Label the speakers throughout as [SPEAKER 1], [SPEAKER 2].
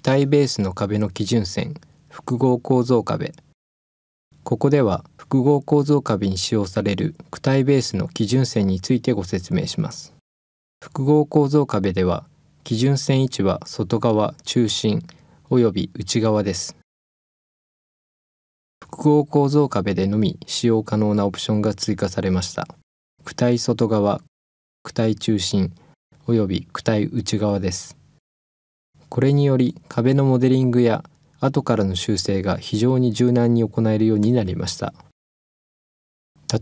[SPEAKER 1] 体ベースの壁の基準線複合構造壁ここでは複合構造壁に使用される躯体ベースの基準線についてご説明します複合構造壁では基準線位置は外側中心及び内側です複合構造壁でのみ使用可能なオプションが追加されました躯体外側躯体中心及び躯体内側ですこれにより壁のモデリングや後からの修正が非常に柔軟に行えるようになりました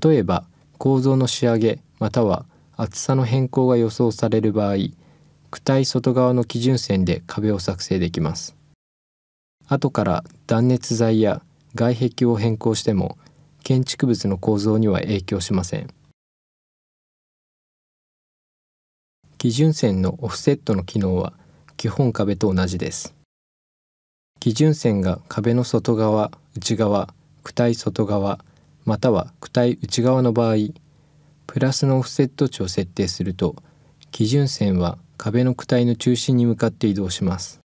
[SPEAKER 1] 例えば構造の仕上げまたは厚さの変更が予想される場合躯体外側の基準線で壁を作成できます後から断熱材や外壁を変更しても建築物の構造には影響しません
[SPEAKER 2] 基準線のオフセットの機能は
[SPEAKER 1] 基本壁と同じです。基準線が壁の外側、内側、躯体外側、または躯体内側の場合、プラスのオフセット値を設定すると、基準線は壁の躯体の中心に向かって移動します。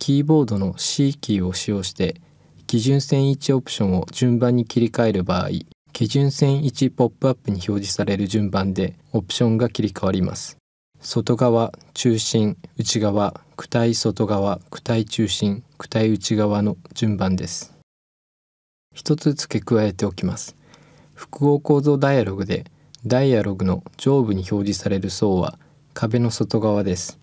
[SPEAKER 1] キーボードの C キーを使用して、基準線位置オプションを順番に切り替える場合、基準線位置ポップアップに表示される順番でオプションが切り替わります。外側中心内側躯体外側躯体中心躯体内側の順番です一つ付け加えておきます複合構造ダイアログでダイアログの上部に表示される層は壁の外側です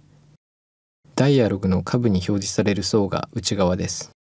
[SPEAKER 1] ダイアログの下部に表示される層が内側です